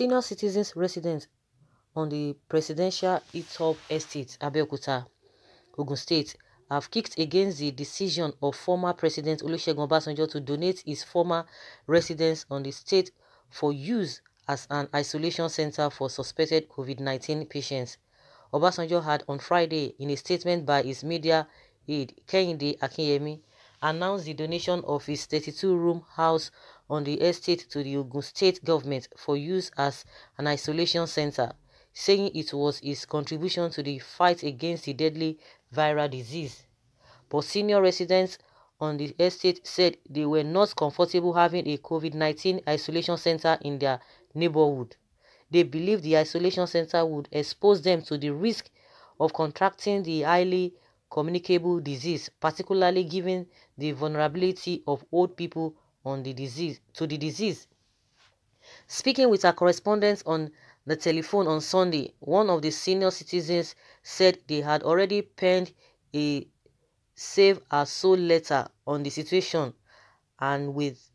senior citizens resident on the Presidential Etop Estate, Abeokuta, Ogun State, have kicked against the decision of former President Olusegun Obasanjo to donate his former residence on the state for use as an isolation center for suspected COVID-19 patients. Obasanjo had on Friday, in a statement by his media aide Kehinde Akinyemi, announced the donation of his 32-room house on the estate to the Ogun state government for use as an isolation center, saying it was his contribution to the fight against the deadly viral disease. But senior residents on the estate said they were not comfortable having a COVID-19 isolation center in their neighborhood. They believe the isolation center would expose them to the risk of contracting the highly communicable disease, particularly given the vulnerability of old people on the disease to the disease. Speaking with our correspondents on the telephone on Sunday, one of the senior citizens said they had already penned a save our soul letter on the situation and with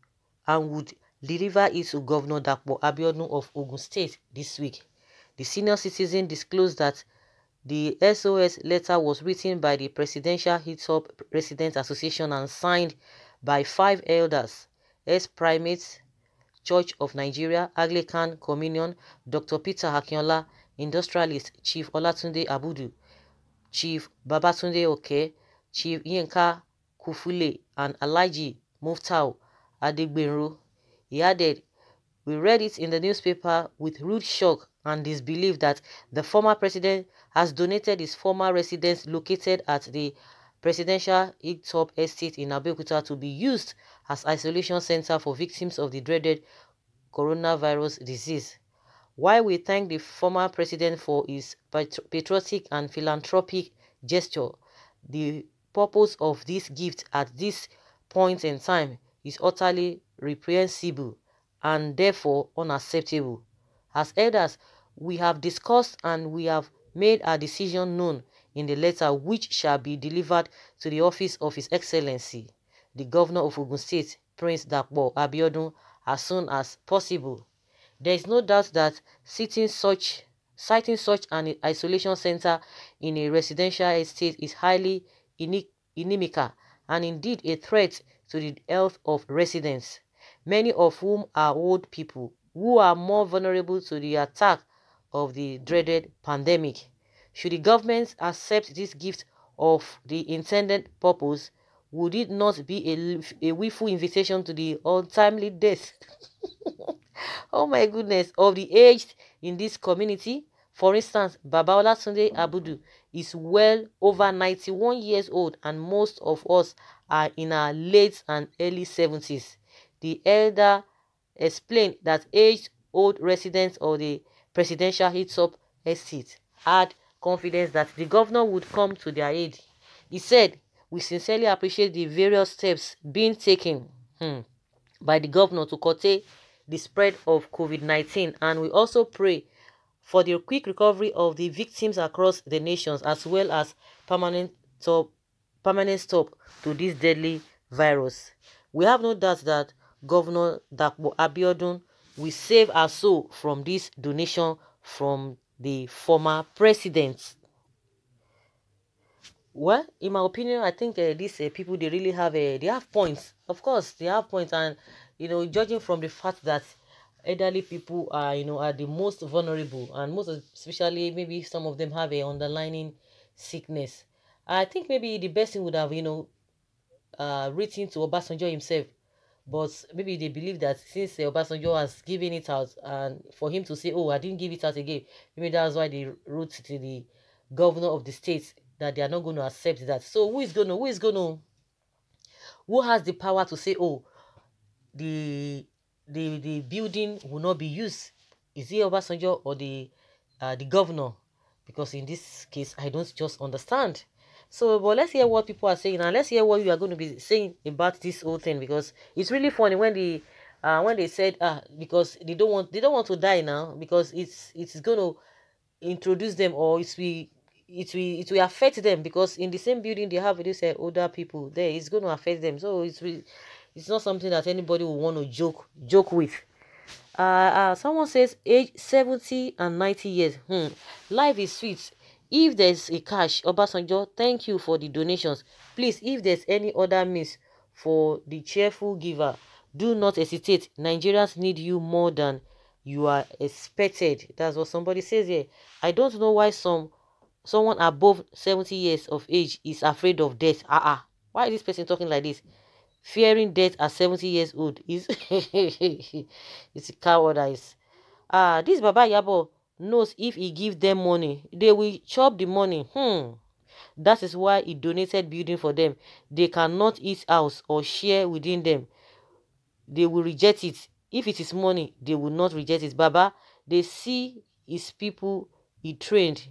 and would deliver it to Governor Dapo Abiodun of Ogun State this week. The senior citizen disclosed that the SOS letter was written by the Presidential Hitop Resident Association and signed by five elders ex primate, Church of Nigeria, Anglican Communion, Dr. Peter Akinola, Industrialist, Chief Olatunde Abudu, Chief Babatunde Oke, Chief Yinka Kufule, and Alaji Muftau Adegbenro. He added, we read it in the newspaper with rude shock and disbelief that the former president has donated his former residence located at the Presidential Hilltop Estate in Abeokuta to be used as isolation center for victims of the dreaded coronavirus disease. While we thank the former president for his patriotic and philanthropic gesture, the purpose of this gift at this point in time is utterly reprehensible and therefore unacceptable. As elders, we have discussed and we have made our decision known in the letter which shall be delivered to the office of His Excellency, the Governor of Ogun State, Prince Dapo Abiodun, as soon as possible. There is no doubt that sitting such citing such an isolation center in a residential estate is highly inimical and indeed a threat to the health of residents, many of whom are old people who are more vulnerable to the attack of the dreaded pandemic. Should the government accept this gift of the intended purpose, would it not be a, a willful invitation to the untimely death? oh my goodness, of the aged in this community. For instance, Babaola Sunday Abudu is well over 91 years old and most of us are in our late and early 70s. The elder explained that aged old residents of the presidential hilltop estate had confidence that the governor would come to their aid. He said, We sincerely appreciate the various steps being taken hmm, by the governor to curtail the spread of COVID 19, and we also pray for the quick recovery of the victims across the nations as well as permanent stop, permanent stop to this deadly virus. We have no doubt that Governor Dapo Abiodun will save our soul from this donation from the former president. Well, in my opinion, I think uh, these uh, people they really have a uh, they have points. Of course, they have points, and you know, judging from the fact that elderly people are you know are the most vulnerable, and most especially maybe some of them have a underlying sickness. I think maybe the best thing would have you know, uh, written to Obasanjo himself but maybe they believe that since uh, Obasanjo has given it out, and for him to say, oh, I didn't give it out again, maybe that's why they wrote to the governor of the state that they are not going to accept that. So who is going to, who is going to, who has the power to say, oh, the the the building will not be used? Is it Obasanjo or the uh, the governor? Because in this case, I don't just understand. So, but let's hear what people are saying and let's hear what you are going to be saying about this whole thing because it's really funny when they, uh, when they said uh, because they don't want they don't want to die now because it's it's going to introduce them or it's we it will it will affect them because in the same building they have these uh, older people there it's going to affect them so it's really, it's not something that anybody will want to joke joke with uh, uh someone says age 70 and 90 years hmm life is sweet if there's a cash obasanjo thank you for the donations please if there's any other means for the cheerful giver do not hesitate nigerians need you more than you are expected that's what somebody says here i don't know why some someone above 70 years of age is afraid of death ah uh ah -uh. why is this person talking like this fearing death at 70 years old is it's a cowardice ah uh, this baba yabo knows if he give them money, they will chop the money. Hmm. That is why he donated building for them. They cannot eat house or share within them. They will reject it. If it is money, they will not reject it. Baba, they see his people he trained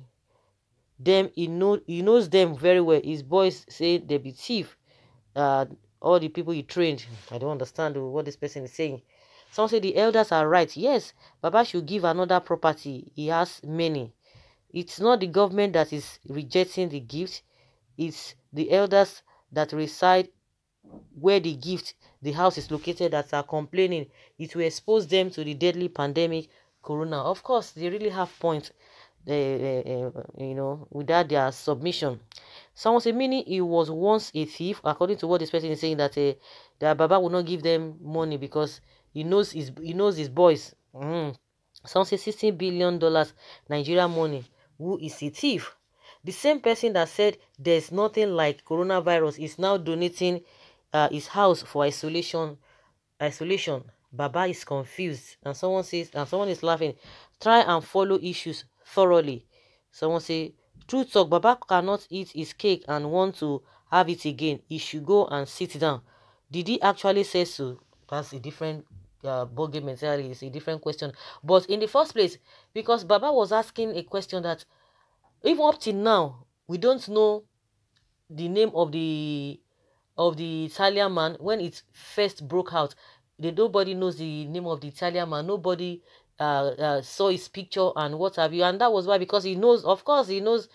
them he know he knows them very well his boys say they be thief uh all the people he trained i don't understand what this person is saying some say the elders are right. Yes, Baba should give another property. He has many. It's not the government that is rejecting the gift. It's the elders that reside where the gift, the house is located that are complaining. It will expose them to the deadly pandemic, corona. Of course, they really have points. Uh, uh, you know, without their submission. Someone said, meaning he was once a thief, according to what this person is saying, that uh, that Baba would not give them money because he knows his he knows his boys. Mm. Some say 16 billion dollars Nigeria money. Who is a thief? The same person that said there's nothing like coronavirus is now donating uh, his house for isolation. Isolation. Baba is confused, and someone says, and someone is laughing. Try and follow issues thoroughly. Someone say, True talk, Baba cannot eat his cake and want to have it again. He should go and sit down. Did he actually say so? That's a different uh, bogey mentality is a different question. But in the first place, because Baba was asking a question that even up till now, we don't know the name of the of the Italian man when it first broke out. They, nobody knows the name of the Italian man. Nobody uh, uh, saw his picture and what have you. And that was why, because he knows, of course, he knows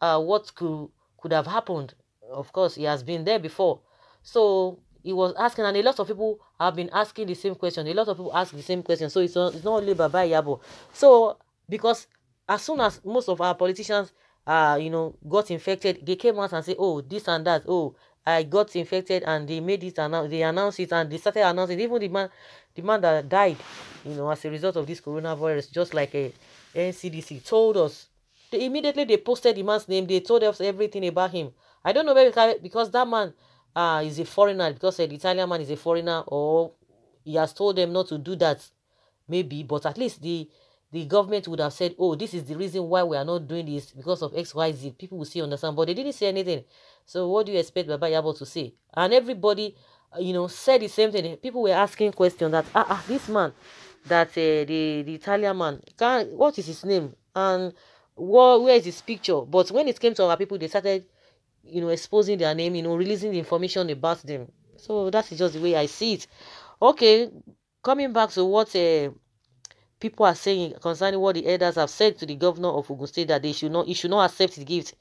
uh, what could, could have happened. Of course, he has been there before. So he was asking, and a lot of people have been asking the same question. A lot of people ask the same question. So it's not, it's not only Baba Yabo. So because as soon as most of our politicians, uh, you know, got infected, they came out and say, oh, this and that, oh, I got infected, and they made it, and they announced it, and they started announcing. Even the man, the man that died, you know, as a result of this coronavirus, just like a NCDC told us. They, immediately they posted the man's name. They told us everything about him. I don't know where because that man ah, he's a foreigner because an Italian man is a foreigner or he has told them not to do that, maybe, but at least the the government would have said, oh, this is the reason why we are not doing this because of X, Y, Z. People will see, understand, but they didn't say anything. So what do you expect Baba Yabo to say? And everybody, uh, you know, said the same thing. People were asking questions that, ah, ah this man, that uh, the, the Italian man, can, what is his name? And what, where is his picture? But when it came to our people, they started you know, exposing their name, you know, releasing the information about them. So that is just the way I see it. Okay, coming back to what uh, people are saying concerning what the elders have said to the governor of Ogun State that they should not, he should not accept the gift.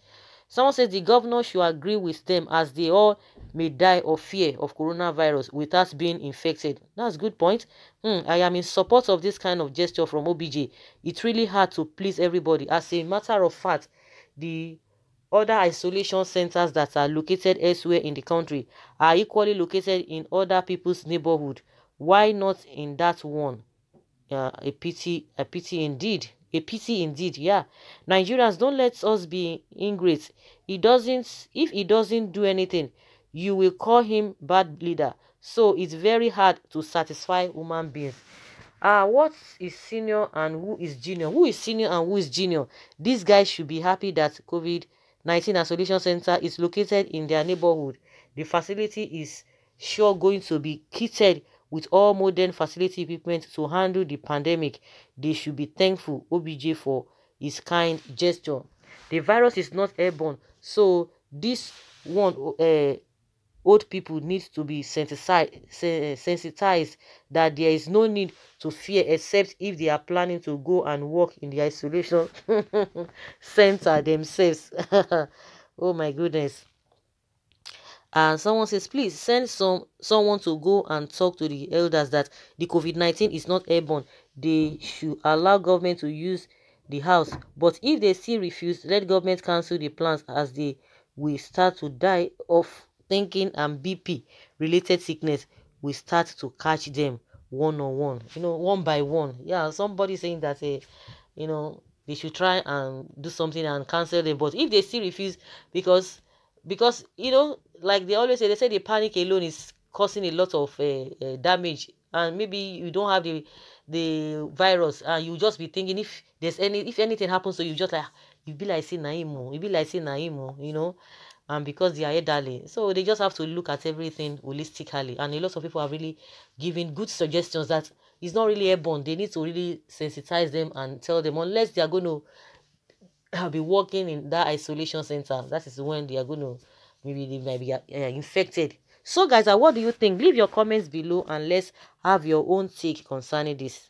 Someone says the governor should agree with them as they all may die of fear of coronavirus without being infected. That's good point. Mm, I am in support of this kind of gesture from OBJ. It's really hard to please everybody. As a matter of fact, the other isolation centers that are located elsewhere in the country are equally located in other people's neighborhood. Why not in that one? Uh, a pity, a pity indeed. A pity indeed, yeah. Nigerians, don't let us be ingrates. He doesn't, if he doesn't do anything, you will call him bad leader. So it's very hard to satisfy human beings. Uh, ah, what is senior and who is junior? Who is senior and who is junior? These guys should be happy that COVID 19 Isolation Center is located in their neighborhood. The facility is sure going to be kitted with all modern facility equipment to handle the pandemic. They should be thankful OBJ for his kind gesture. The virus is not airborne, so this one uh, old people need to be eh, sensitized that there is no need to fear except if they are planning to go and work in the isolation center themselves. oh my goodness. And someone says, please send some someone to go and talk to the elders that the COVID-19 is not airborne. They should allow government to use the house. But if they still refuse, let government cancel the plans as they will start to die off thinking and bp related sickness we start to catch them one on one you know one by one yeah somebody saying that uh, you know they should try and do something and cancel them but if they still refuse because because you know like they always say they say the panic alone is causing a lot of uh, uh, damage and maybe you don't have the the virus and you just be thinking if there's any if anything happens so you just like ah, you be like say naimo you be like say naimo you know and because they are elderly. So they just have to look at everything holistically. And a lot of people are really giving good suggestions that it's not really airborne. They need to really sensitize them and tell them unless they are going to be working in that isolation center. That is when they are going to maybe they might be uh, infected. So guys, uh, what do you think? Leave your comments below and let's have your own take concerning this.